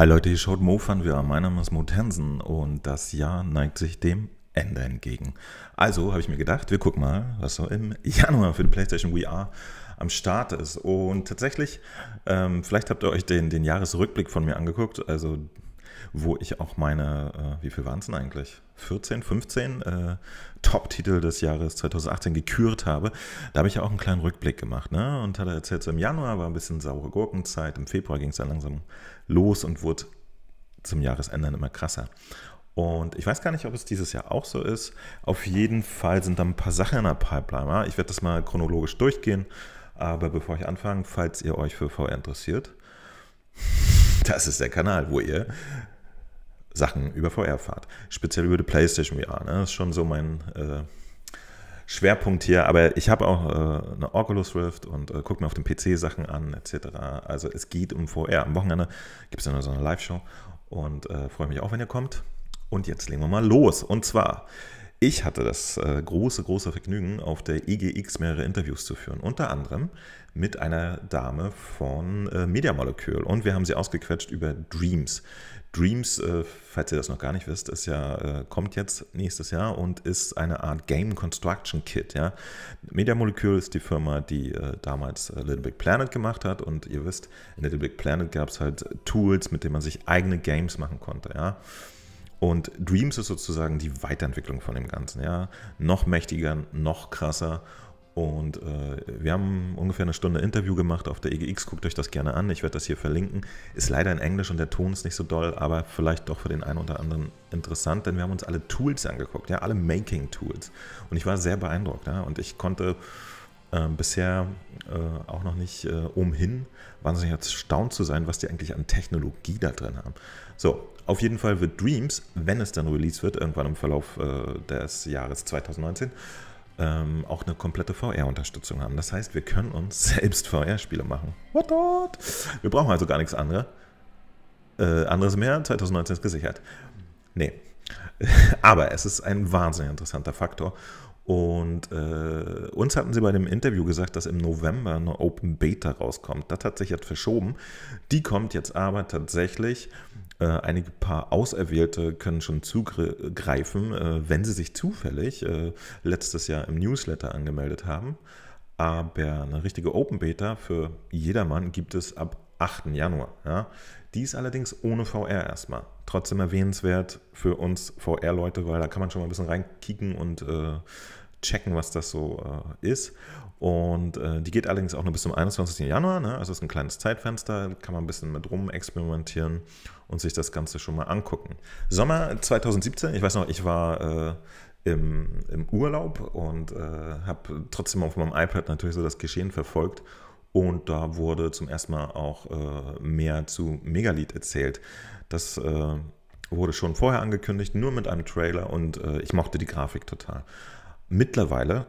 Hi Leute, hier schaut Mo van wir. Mein Name ist Mo Tensen und das Jahr neigt sich dem Ende entgegen. Also habe ich mir gedacht, wir gucken mal, was so im Januar für die PlayStation VR am Start ist. Und tatsächlich, ähm, vielleicht habt ihr euch den, den Jahresrückblick von mir angeguckt, also wo ich auch meine, äh, wie viel waren es denn eigentlich? 14, 15 äh, Top-Titel des Jahres 2018 gekürt habe. Da habe ich ja auch einen kleinen Rückblick gemacht ne? und hatte erzählt, so im Januar war ein bisschen saure Gurkenzeit, im Februar ging es dann langsam los und wurde zum Jahresende immer krasser. Und ich weiß gar nicht, ob es dieses Jahr auch so ist. Auf jeden Fall sind da ein paar Sachen in der Pipeline. Ich werde das mal chronologisch durchgehen. Aber bevor ich anfange, falls ihr euch für VR interessiert, das ist der Kanal, wo ihr Sachen über VR fahrt. Speziell über die PlayStation VR. Ne? Das ist schon so mein äh, Schwerpunkt hier. Aber ich habe auch äh, eine Oculus Rift und äh, gucke mir auf dem PC Sachen an, etc. Also es geht um VR. Am Wochenende gibt es ja noch so eine Live-Show und äh, freue mich auch, wenn ihr kommt. Und jetzt legen wir mal los. Und zwar ich hatte das äh, große, große Vergnügen, auf der IGX e mehrere Interviews zu führen. Unter anderem mit einer Dame von äh, Media Molecule. Und wir haben sie ausgequetscht über Dreams. Dreams, äh, falls ihr das noch gar nicht wisst, ist ja, äh, kommt jetzt nächstes Jahr und ist eine Art Game Construction Kit. Ja? Media Molecule ist die Firma, die äh, damals äh, Little Big Planet gemacht hat. Und ihr wisst, in Little Big Planet gab es halt Tools, mit denen man sich eigene Games machen konnte. Ja? Und Dreams ist sozusagen die Weiterentwicklung von dem Ganzen, ja. Noch mächtiger, noch krasser. Und äh, wir haben ungefähr eine Stunde Interview gemacht auf der EGX. Guckt euch das gerne an. Ich werde das hier verlinken. Ist leider in Englisch und der Ton ist nicht so doll, aber vielleicht doch für den einen oder anderen interessant, denn wir haben uns alle Tools angeguckt, ja, alle Making-Tools. Und ich war sehr beeindruckt. Ja? Und ich konnte äh, bisher äh, auch noch nicht äh, umhin, wahnsinnig erstaunt zu sein, was die eigentlich an Technologie da drin haben. So, auf jeden Fall wird Dreams, wenn es dann released wird, irgendwann im Verlauf äh, des Jahres 2019, ähm, auch eine komplette VR-Unterstützung haben. Das heißt, wir können uns selbst VR-Spiele machen. What, what? Wir brauchen also gar nichts anderes. Äh, anderes mehr, 2019 ist gesichert. Nee. Aber es ist ein wahnsinnig interessanter Faktor und äh, uns hatten sie bei dem Interview gesagt, dass im November eine Open Beta rauskommt. Das hat sich jetzt verschoben. Die kommt jetzt aber tatsächlich. Äh, einige paar Auserwählte können schon zugreifen, äh, wenn sie sich zufällig äh, letztes Jahr im Newsletter angemeldet haben. Aber eine richtige Open Beta für jedermann gibt es ab 8. Januar. Ja? Die ist allerdings ohne VR erstmal. Trotzdem erwähnenswert für uns VR-Leute, weil da kann man schon mal ein bisschen reinkicken und äh, checken, was das so äh, ist. Und äh, die geht allerdings auch nur bis zum 21. Januar, ne? also ist ein kleines Zeitfenster, kann man ein bisschen mit rum experimentieren und sich das Ganze schon mal angucken. Sommer 2017, ich weiß noch, ich war äh, im, im, Urlaub und äh, habe trotzdem auf meinem iPad natürlich so das Geschehen verfolgt und da wurde zum ersten Mal auch äh, mehr zu Megalith erzählt. Das äh, wurde schon vorher angekündigt, nur mit einem Trailer und äh, ich mochte die Grafik total mittlerweile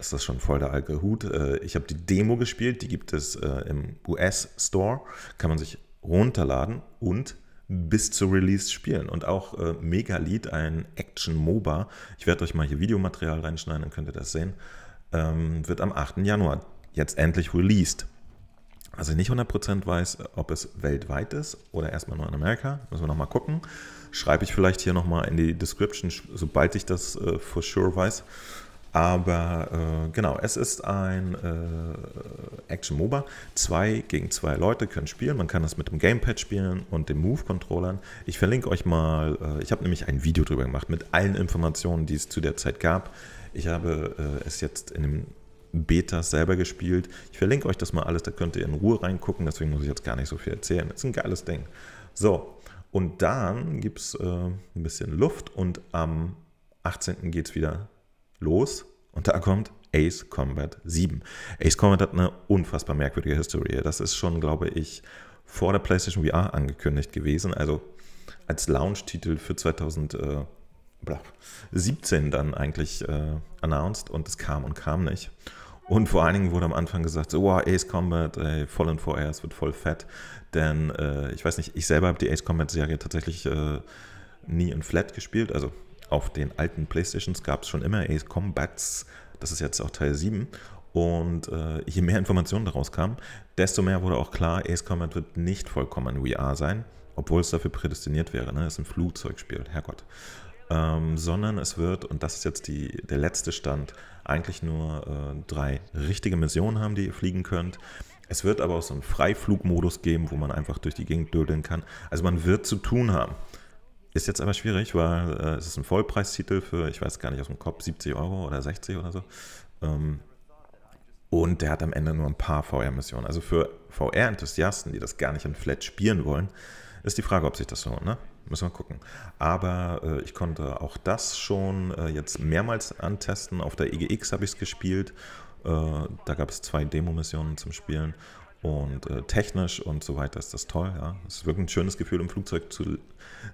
ist das schon voll der alte Hut. Äh, ich habe die Demo gespielt, die gibt es äh, im US-Store, kann man sich runterladen und bis zur Release spielen. Und auch äh, Megalied, ein Action-MOBA. Ich werde euch mal hier Videomaterial reinschneiden, dann könnt ihr das sehen. Ähm, wird am 8. Januar jetzt endlich released. Also ich nicht 100% weiß, ob es weltweit ist oder erstmal nur in Amerika. Müssen wir nochmal gucken. Schreibe ich vielleicht hier nochmal in die Description, sobald ich das äh, for sure weiß. Aber äh, genau, es ist ein äh, Action-MOBA. Zwei gegen zwei Leute können spielen. Man kann das mit dem Gamepad spielen und den Move-Controllern. Ich verlinke euch mal, äh, ich habe nämlich ein Video drüber gemacht mit allen Informationen, die es zu der Zeit gab. Ich habe äh, es jetzt in dem Betas selber gespielt. Ich verlinke euch das mal alles, da könnt ihr in Ruhe reingucken, deswegen muss ich jetzt gar nicht so viel erzählen. ist ein geiles Ding. So, und dann gibt es äh, ein bisschen Luft und am 18. geht es wieder los und da kommt Ace Combat 7. Ace Combat hat eine unfassbar merkwürdige Historie. Das ist schon, glaube ich, vor der PlayStation VR angekündigt gewesen, also als Launch-Titel für 2000. Äh, 17 dann eigentlich äh, announced und es kam und kam nicht. Und vor allen Dingen wurde am Anfang gesagt, so, Ace Combat, ey, voll in VR, es wird voll fett. Denn äh, ich weiß nicht, ich selber habe die Ace Combat-Serie tatsächlich äh, nie in Flat gespielt. Also auf den alten Playstations gab es schon immer Ace Combats. Das ist jetzt auch Teil 7. Und äh, je mehr Informationen daraus kamen, desto mehr wurde auch klar, Ace Combat wird nicht vollkommen in VR sein, obwohl es dafür prädestiniert wäre. Ne? Das ist ein Flugzeugspiel, Herrgott ähm, sondern es wird, und das ist jetzt die, der letzte Stand, eigentlich nur äh, drei richtige Missionen haben, die ihr fliegen könnt. Es wird aber auch so einen Freiflugmodus geben, wo man einfach durch die Gegend dödeln kann. Also man wird zu tun haben. Ist jetzt aber schwierig, weil äh, es ist ein Vollpreistitel für, ich weiß gar nicht aus dem Kopf, 70 Euro oder 60 oder so. Ähm, und der hat am Ende nur ein paar VR-Missionen. Also für VR-Enthusiasten, die das gar nicht in Flat spielen wollen, ist die Frage, ob sich das so, Ne? Müssen wir gucken. Aber äh, ich konnte auch das schon äh, jetzt mehrmals antesten. Auf der EGX habe ich es gespielt. Äh, da gab es zwei Demo-Missionen zum Spielen. Und äh, technisch und so weiter ist das toll. Ja. Es ist wirklich ein schönes Gefühl, im Flugzeug zu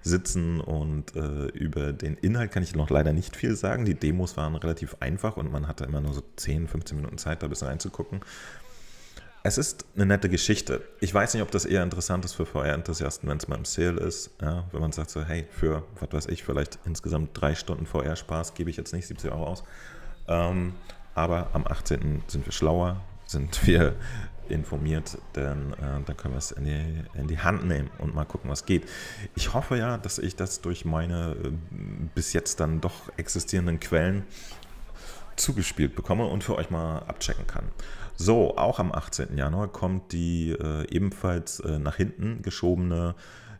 sitzen. Und äh, über den Inhalt kann ich noch leider nicht viel sagen. Die Demos waren relativ einfach und man hatte immer nur so 10, 15 Minuten Zeit, da ein bisschen reinzugucken. Es ist eine nette Geschichte. Ich weiß nicht, ob das eher interessant ist für VR-Enthusiasten, wenn es mal im Sale ist. Ja, wenn man sagt so, hey, für, was weiß ich, vielleicht insgesamt drei Stunden VR-Spaß gebe ich jetzt nicht 70 Euro aus. Ähm, aber am 18. sind wir schlauer, sind wir informiert, denn äh, dann können wir es in die, in die Hand nehmen und mal gucken, was geht. Ich hoffe ja, dass ich das durch meine äh, bis jetzt dann doch existierenden Quellen zugespielt bekomme und für euch mal abchecken kann. So, auch am 18. Januar kommt die äh, ebenfalls äh, nach hinten geschobene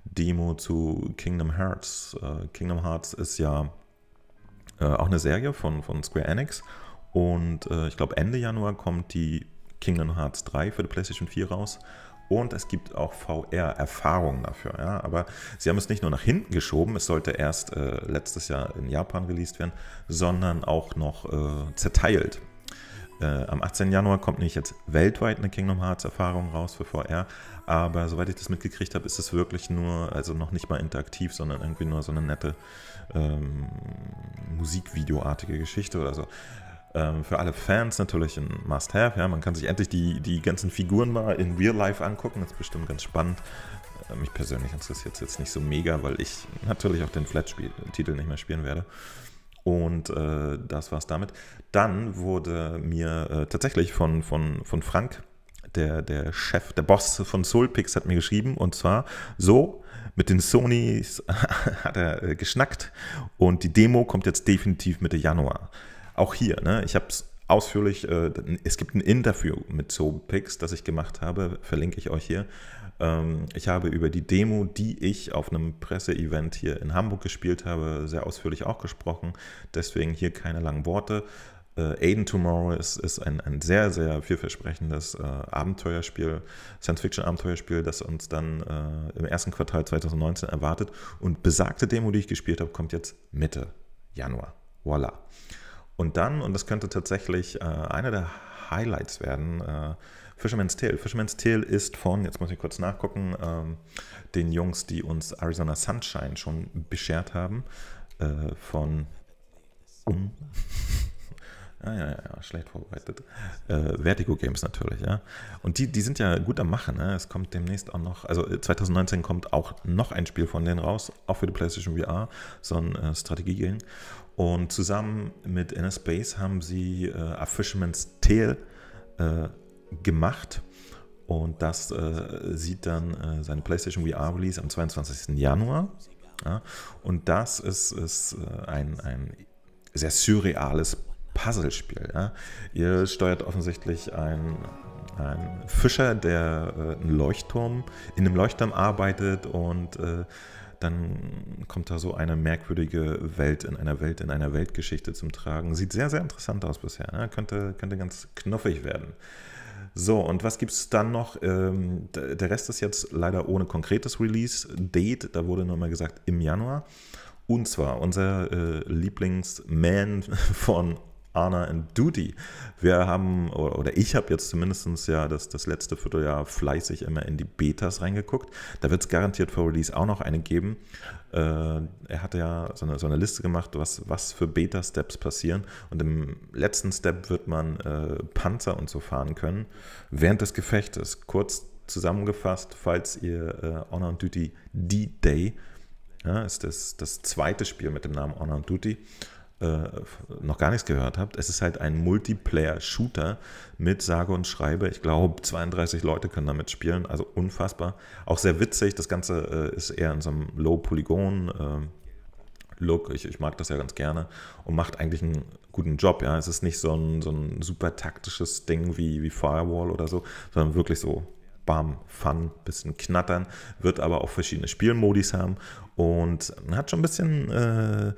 Demo zu Kingdom Hearts. Äh, Kingdom Hearts ist ja äh, auch eine Serie von, von Square Enix und äh, ich glaube Ende Januar kommt die Kingdom Hearts 3 für die PlayStation 4 raus und es gibt auch VR-Erfahrungen dafür. Ja? Aber sie haben es nicht nur nach hinten geschoben, es sollte erst äh, letztes Jahr in Japan released werden, sondern auch noch äh, zerteilt. Äh, am 18. Januar kommt nämlich jetzt weltweit eine Kingdom Hearts Erfahrung raus für VR, aber soweit ich das mitgekriegt habe, ist es wirklich nur, also noch nicht mal interaktiv, sondern irgendwie nur so eine nette ähm, Musikvideoartige Geschichte oder so. Ähm, für alle Fans natürlich ein Must-Have. Ja? Man kann sich endlich die, die ganzen Figuren mal in Real Life angucken. Das ist bestimmt ganz spannend. Äh, mich persönlich interessiert es jetzt nicht so mega, weil ich natürlich auch den Flat-Titel nicht mehr spielen werde. Und äh, das war's damit. Dann wurde mir äh, tatsächlich von, von, von Frank, der, der Chef, der Boss von Soulpix, hat mir geschrieben. Und zwar so, mit den Sonys hat er äh, geschnackt. Und die Demo kommt jetzt definitiv Mitte Januar. Auch hier, ne? ich habe es ausführlich, äh, es gibt ein Interview mit Zoopix, das ich gemacht habe, verlinke ich euch hier. Ähm, ich habe über die Demo, die ich auf einem Presseevent hier in Hamburg gespielt habe, sehr ausführlich auch gesprochen. Deswegen hier keine langen Worte. Äh, Aiden Tomorrow ist, ist ein, ein, sehr, sehr vielversprechendes äh, Abenteuerspiel, Science-Fiction-Abenteuerspiel, das uns dann äh, im ersten Quartal 2019 erwartet. Und besagte Demo, die ich gespielt habe, kommt jetzt Mitte Januar. Voila. Und dann, und das könnte tatsächlich äh, einer der Highlights werden, äh, Fisherman's Tale. Fisherman's Tale ist von, jetzt muss ich kurz nachgucken, ähm, den Jungs, die uns Arizona Sunshine schon beschert haben, äh, von... Um, Ah, ja, ja, schlecht vorbereitet. Äh, Vertigo Games natürlich, ja. Und die, die sind ja gut am Machen, ne? Es kommt demnächst auch noch, also 2019 äh, kommt auch noch ein Spiel von denen raus, auch für die PlayStation VR, so ein äh, Strategie-Game. Und zusammen mit Inner Space haben sie äh, A Fisherman's Tale äh, gemacht. Und das äh, sieht dann äh, seine PlayStation VR Release am 22. Januar. Ja. Und das ist, ist äh, ein, ein sehr surreales Puzzlespiel. Ja. Ihr steuert offensichtlich ein ein Fischer, der äh, einen Leuchtturm, in einem Leuchtturm arbeitet und äh, dann kommt da so eine merkwürdige Welt in einer Welt, in einer Weltgeschichte zum Tragen. Sieht sehr, sehr interessant aus bisher. Ne? Könnte, könnte ganz knuffig werden. So, und was gibt es dann noch? Ähm, der Rest ist jetzt leider ohne konkretes Release-Date. Da wurde nur mal gesagt im Januar. Und zwar unser äh, Lieblings-Man von Arna and Duty. Wir haben, oder ich habe jetzt zumindest ja das, das letzte Vierteljahr fleißig immer in die Betas reingeguckt. Da wird es garantiert vor Release auch noch eine geben. Äh, er hatte ja so eine, so eine Liste gemacht, was, was für Beta-Steps passieren. Und im letzten Step wird man äh, Panzer und so fahren können während des Gefechtes. Kurz zusammengefasst, falls ihr äh, Honor and Duty D-Day, ja, ist das, das zweite Spiel mit dem Namen Honor and Duty, äh, noch gar nichts gehört habt, es ist halt ein Multiplayer-Shooter mit sage und schreibe, ich glaube 32 Leute können damit spielen, also unfassbar. Auch sehr witzig, das Ganze äh, ist eher in so einem Low-Polygon- ähm, Look, ich, ich, mag das ja ganz gerne und macht eigentlich einen guten Job. Ja, es ist nicht so ein, so ein super taktisches Ding wie, wie Firewall oder so, sondern wirklich so bam, Fun, bisschen knattern, wird aber auch verschiedene Spielmodis haben und äh, hat schon ein bisschen, äh, äh,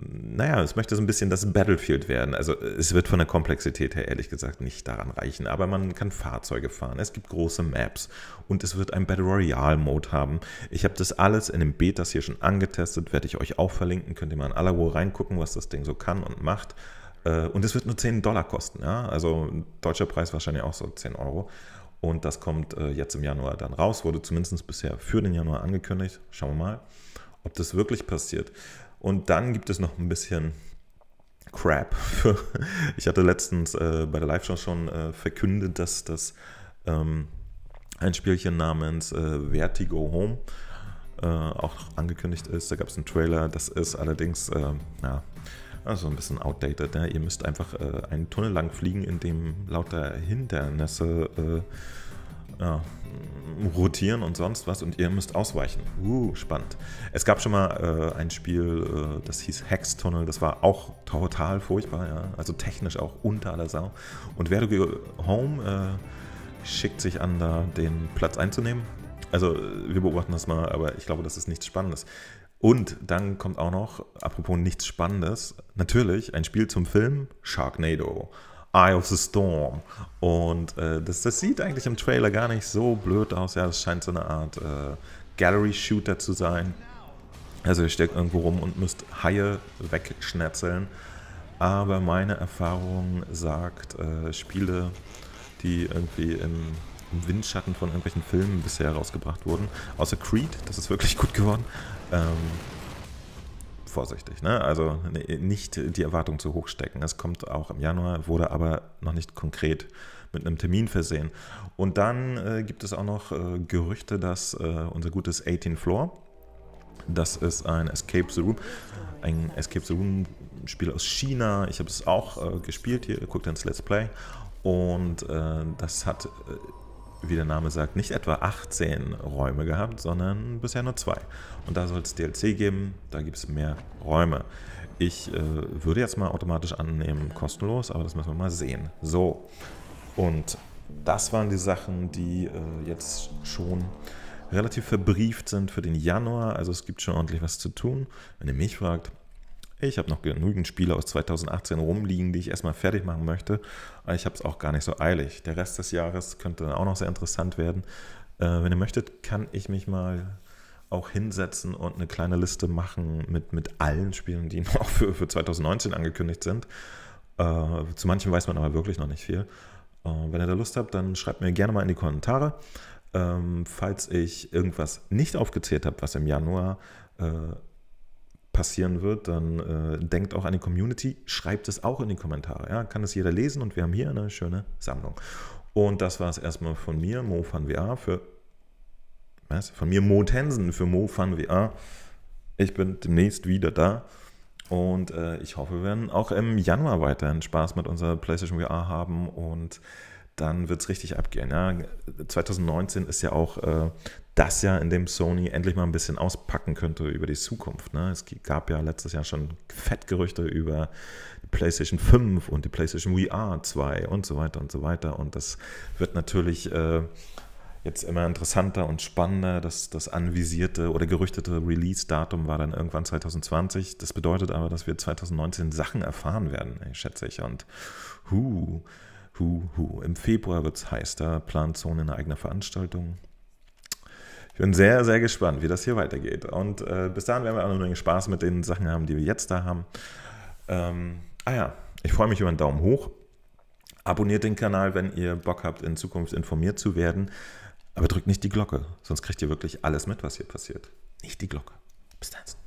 naja, es möchte so ein bisschen das Battlefield werden. Also es wird von der Komplexität her ehrlich gesagt nicht daran reichen, aber man kann Fahrzeuge fahren, es gibt große Maps und es wird ein Battle Royale Mode haben. Ich habe das alles in den Betas hier schon angetestet, werde ich euch auch verlinken, könnt ihr mal in aller Ruhe reingucken, was das Ding so kann und macht. Äh, und es wird nur 10 Dollar kosten, ja? also deutscher Preis wahrscheinlich auch so 10 Euro. Und das kommt äh, jetzt im Januar dann raus, wurde zumindest bisher für den Januar angekündigt. Schauen wir mal, ob das wirklich passiert. Und dann gibt es noch ein bisschen Crap. ich hatte letztens äh, bei der Live-Show schon äh, verkündet, dass das ähm, ein Spielchen namens äh, Vertigo Home äh, auch angekündigt ist. Da gab es einen Trailer. Das ist allerdings, ähm, ja, also ein bisschen outdated. Ja? Ne? Ihr müsst einfach äh, einen Tunnel lang fliegen, in dem lauter Hindernisse äh, ja, rotieren und sonst was und ihr müsst ausweichen. Uh, spannend. Es gab schon mal äh, ein Spiel, äh, das hieß Hextunnel, das war auch total furchtbar, ja? also technisch auch unter aller Sau. Und Vertigo Home äh, schickt sich an, da den Platz einzunehmen. Also wir beobachten das mal, aber ich glaube, das ist nichts Spannendes. Und dann kommt auch noch, apropos nichts Spannendes, natürlich ein Spiel zum Film Sharknado. Eye of the Storm. Und äh, das, das sieht eigentlich im Trailer gar nicht so blöd aus. Ja, das scheint so eine Art äh, Gallery-Shooter zu sein. Also ihr steckt irgendwo rum und müsst Haie wegschnetzeln. Aber meine Erfahrung sagt, äh, Spiele, die irgendwie im im Windschatten von irgendwelchen Filmen bisher rausgebracht wurden. Außer Creed, das ist wirklich gut geworden. Ähm, vorsichtig, ne? Also ne, nicht die Erwartung zu hoch stecken. Es kommt auch im Januar, wurde aber noch nicht konkret mit einem Termin versehen. Und dann äh, gibt es auch noch äh, Gerüchte, dass äh, unser gutes 18 Floor, das ist ein Escape the Room, ein Escape the Room Spiel aus China. Ich habe es auch äh, gespielt hier, guckt ins Let's Play. Und äh, das hat äh, wie der Name sagt, nicht etwa 18 Räume gehabt, sondern bisher nur zwei. Und da soll es DLC geben, da gibt es mehr Räume. Ich äh, würde jetzt mal automatisch annehmen, kostenlos, aber das müssen wir mal sehen. So, und das waren die Sachen, die äh, jetzt schon relativ verbrieft sind für den Januar. Also es gibt schon ordentlich was zu tun. Wenn ihr mich fragt, ich habe noch genügend Spiele aus 2018 rumliegen, die ich erstmal fertig machen möchte. ich habe es auch gar nicht so eilig. Der Rest des Jahres könnte dann auch noch sehr interessant werden. Äh, wenn ihr möchtet, kann ich mich mal auch hinsetzen und eine kleine Liste machen mit, mit allen Spielen, die noch für, für 2019 angekündigt sind. Äh, zu manchen weiß man aber wirklich noch nicht viel. Äh, wenn ihr da Lust habt, dann schreibt mir gerne mal in die Kommentare. Ähm, falls ich irgendwas nicht aufgezählt habe, was im Januar äh, passieren wird, dann äh, denkt auch an die Community, schreibt es auch in die Kommentare. Ja? Kann es jeder lesen und wir haben hier eine schöne Sammlung. Und das war es erstmal von mir, Mo van WA für was? Von mir Mo Tensen für Mo van WA. Ich bin demnächst wieder da. Und äh, ich hoffe, wir werden auch im Januar weiterhin Spaß mit unserer PlayStation VR haben und dann wird es richtig abgehen. Ja, 2019 ist ja auch äh, das Jahr, in dem Sony endlich mal ein bisschen auspacken könnte über die Zukunft. Ne? Es gab ja letztes Jahr schon Fettgerüchte über die PlayStation 5 und die PlayStation VR 2 und so weiter und so weiter. Und das wird natürlich äh, jetzt immer interessanter und spannender. Das, das anvisierte oder gerüchtete Release-Datum war dann irgendwann 2020. Das bedeutet aber, dass wir 2019 Sachen erfahren werden, schätze ich. Und huh Hu, hu. Im Februar wird es heißer, da plant Sony eine eigene Veranstaltung. Ich bin sehr, sehr gespannt, wie das hier weitergeht. Und äh, bis dahin werden wir auch noch eine Menge Spaß mit den Sachen haben, die wir jetzt da haben. Ähm, ah ja, ich freue mich über einen Daumen hoch. Abonniert den Kanal, wenn ihr Bock habt, in Zukunft informiert zu werden. Aber drückt nicht die Glocke, sonst kriegt ihr wirklich alles mit, was hier passiert. Nicht die Glocke. Bis dann.